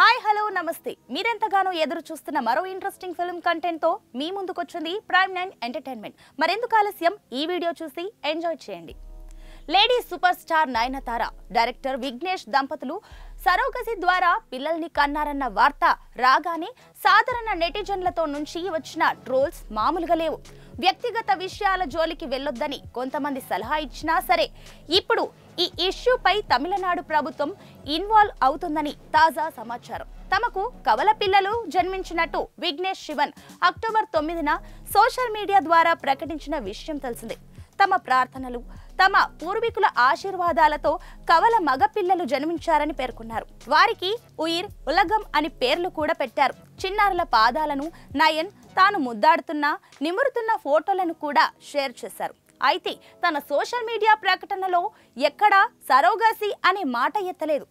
hi hello నమస్తే మీరెంతగానో ఎదురు చూస్తున్న మరో ఇంట్రెస్టింగ్ ఫిల్మ్ కంటెంట్తో మీ ముందుకొచ్చింది ప్రైమ్ నైన్ ఎంటర్టైన్మెంట్ మరెందుకు ఆలస్యం ఈ వీడియో చూసి ఎంజాయ్ చేయండి lady super star Nayanthara director Vignesh దంపతులు సరోగసి ద్వారా పిల్లల్ని కన్నారన్న వార్త రాగానే సాధారణ నెటిజన్లతో నుంచి వచ్చిన ట్రోల్స్ మామూలుగా లేవు వ్యక్తిగత విషయాల జోలికి వెళ్ళొద్దని కొంతమంది సలహా ఇచ్చినా సరే ఇప్పుడు ఈ ఇష్యూపై తమిళనాడు ప్రభుత్వం ఇన్వాల్వ్ అవుతుందని తాజా సమాచారం తమకు కవల పిల్లలు జన్మించినట్టు విఘ్నేష్ శివన్ అక్టోబర్ తొమ్మిదిన సోషల్ మీడియా ద్వారా ప్రకటించిన విషయం తెలిసిందే తమ ప్రార్థనలు తమ పూర్వీకుల ఆశీర్వాదాలతో కవల మగపిల్లలు జన్మించారని పేర్కొన్నారు వారికి ఉయిర్ ఉలగం అని పేర్లు కూడా పెట్టారు చిన్నారుల పాదాలను నయన్ తాను ముద్దాడుతున్న నిమురుతున్న ఫోటోలను కూడా షేర్ చేశారు అయితే తన సోషల్ మీడియా ప్రకటనలో ఎక్కడా సరోగసి అనే మాట ఎత్తలేదు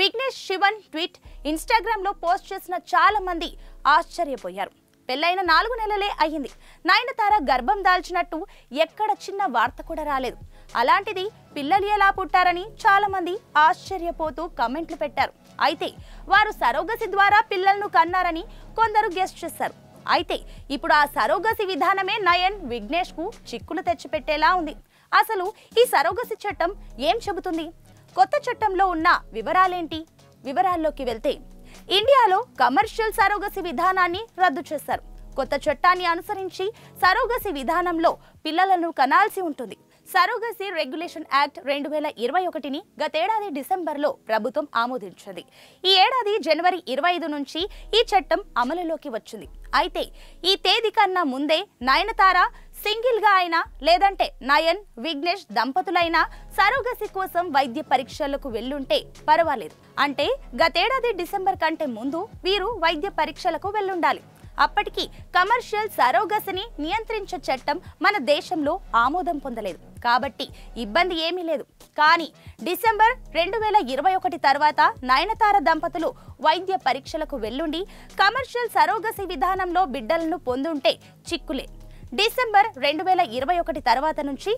విఘ్నేష్ శివన్ ట్వీట్ ఇన్స్టాగ్రామ్లో పోస్ట్ చేసిన చాలా మంది ఆశ్చర్యపోయారు పెళ్ళైన నాలుగు నెలలే అయ్యింది నయనతార గర్భం దాల్చినట్టు ఎక్కడ చిన్న వార్త కూడా రాలేదు అలాంటిది పిల్లలు ఎలా పుట్టారని చాలామంది ఆశ్చర్యపోతూ కమెంట్లు పెట్టారు అయితే వారు సరోగసి ద్వారా పిల్లలను కన్నారని కొందరు గెస్ట్ చేశారు అయితే ఇప్పుడు ఆ సరోగసి విధానమే నయన్ విఘ్నేష్కు చిక్కులు తెచ్చిపెట్టేలా ఉంది అసలు ఈ సరోగసి చట్టం ఏం చెబుతుంది కొత్త చట్టంలో ఉన్న వివరాలేంటి వివరాల్లోకి వెళ్తే ఇండియాలో కమర్షియల్ సరోగసి విధానాన్ని రద్దు చేశారు కొత్త చట్టాన్ని అనుసరించి సరోగసి విధానంలో పిల్లలను కనాల్సి ఉంటుంది సరోగసి రెగ్యులేషన్ యాక్ట్ రెండు వేల ఇరవై ఒకటిని గతేడాది డిసెంబర్లో ప్రభుత్వం ఆమోదించింది ఈ ఏడాది జనవరి ఇరవై ఐదు నుంచి ఈ చట్టం అమలులోకి వచ్చింది అయితే ఈ తేదీ కన్నా ముందే నయనతార సింగిల్గా అయినా లేదంటే నయన్ విఘ్నేష్ దంపతులైనా సరోగసి కోసం వైద్య పరీక్షలకు వెళ్ళుంటే పర్వాలేదు అంటే గతేడాది డిసెంబర్ కంటే ముందు వీరు వైద్య పరీక్షలకు వెళ్ళుండాలి అప్పటికి కమర్షియల్ సరోగసిని నియంత్రించే చట్టం మన దేశంలో ఆమోదం పొందలేదు కాబట్టి ఇబ్బంది ఏమీ లేదు కానీ డిసెంబర్ రెండు వేల ఇరవై ఒకటి తర్వాత నయనతార దంపతులు వైద్య పరీక్షలకు వెళ్ళుండి కమర్షియల్ సరోగసి విధానంలో బిడ్డలను పొందుంటే చిక్కులే డిసెంబర్ రెండు వేల ఇరవై ఒకటి తర్వాత నుంచి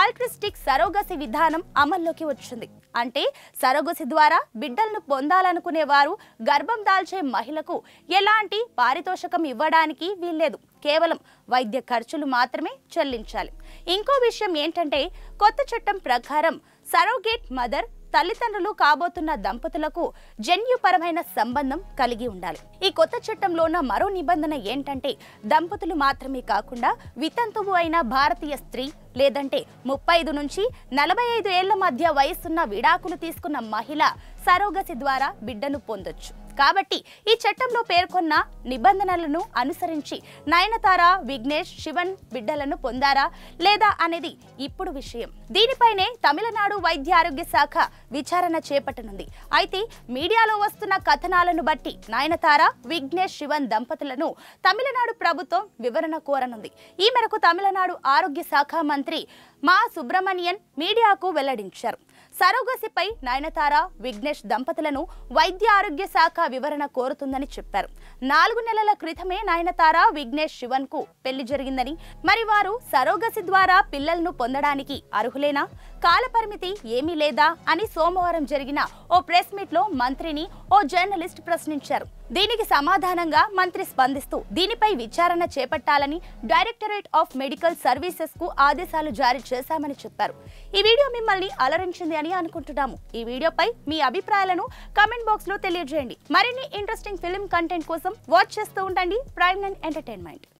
ఆల్ట్రిస్టిక్ సరోగసి విధానం అమల్లోకి వచ్చింది అంటే సరోగసి ద్వారా బిడ్డలను పొందాలనుకునే వారు గర్భం దాల్చే మహిళకు ఎలాంటి పారితోషకం ఇవ్వడానికి వీల్లేదు కేవలం వైద్య ఖర్చులు మాత్రమే చెల్లించాలి ఇంకో విషయం ఏంటంటే కొత్త చట్టం ప్రకారం సరోగేట్ మదర్ తల్లిదండ్రులు కాబోతున్న దంపతులకు జన్యుపరమైన సంబంధం కలిగి ఉండాలి ఈ కొత్త చట్టంలో ఉన్న మరో నిబంధన ఏంటంటే దంపతులు మాత్రమే కాకుండా వితంతువు అయిన భారతీయ స్త్రీ లేదంటే ముప్పై ఐదు నుంచి నలభై ఐదు ఏళ్ల మధ్య వయసున్న విడాకులు తీసుకున్న మహిళ సరోగసి ద్వారా బిడ్డను పొందొచ్చు కాబట్టి ఈ చట్టంలో పేర్కొన్న నిబంధనలను అనుసరించి నయనతార విఘ్నేష్ శివన్ బిడ్డలను పొందారా లేదా అనేది ఇప్పుడు విషయం దీనిపైనే తమిళనాడు వైద్య ఆరోగ్య శాఖ విచారణ చేపట్టనుంది అయితే మీడియాలో వస్తున్న కథనాలను బట్టి నయనతార విఘ్నేష్ శివన్ దంపతులను తమిళనాడు ప్రభుత్వం వివరణ కోరనుంది ఈ మేరకు తమిళనాడు ఆరోగ్య శాఖ మంత్రి మా సుబ్రహ్మణ్యన్ మీడియాకు వెల్లడించారు సరోగసిపై నయనతార విఘ్నేష్ దంపతులను వైద్య ఆరోగ్య శాఖ వివరణ కోరుతుందని చెప్పారు నాలుగు నెలల క్రితమే నయనతార విఘ్నేష్ శివన్ కు పెళ్లి జరిగిందని మరి వారు సరోగసి ద్వారా పిల్లలను పొందడానికి అర్హులేనా కాలపరిమితి ఏమీ లేదా అని సోమవారం జరిగిన ఓ ప్రెస్ మీట్ లో మంత్రిని ఓ జర్నలిస్ట్ ప్రశ్నించారు దీనికి సమాధానంగా మంత్రి స్పందిస్తూ దీనిపై విచారణ చేపట్టాలని డైరెక్టరేట్ ఆఫ్ మెడికల్ సర్వీసెస్ కు ఆదేశాలు జారీ చేశామని చెప్పారు ఈ వీడియో మిమ్మల్ని అలరించింది అని అనుకుంటున్నాము ఈ వీడియోపై మీ అభిప్రాయాలను కమెంట్ బాక్స్ లో తెలియజేయండి మరిన్ని ఇంట్రెస్టింగ్ ఫిల్మ్ కంటెంట్ కోసం వాచ్ చేస్తూ ఉండండి ప్రైమ్ నైన్ ఎంటర్టైన్మెంట్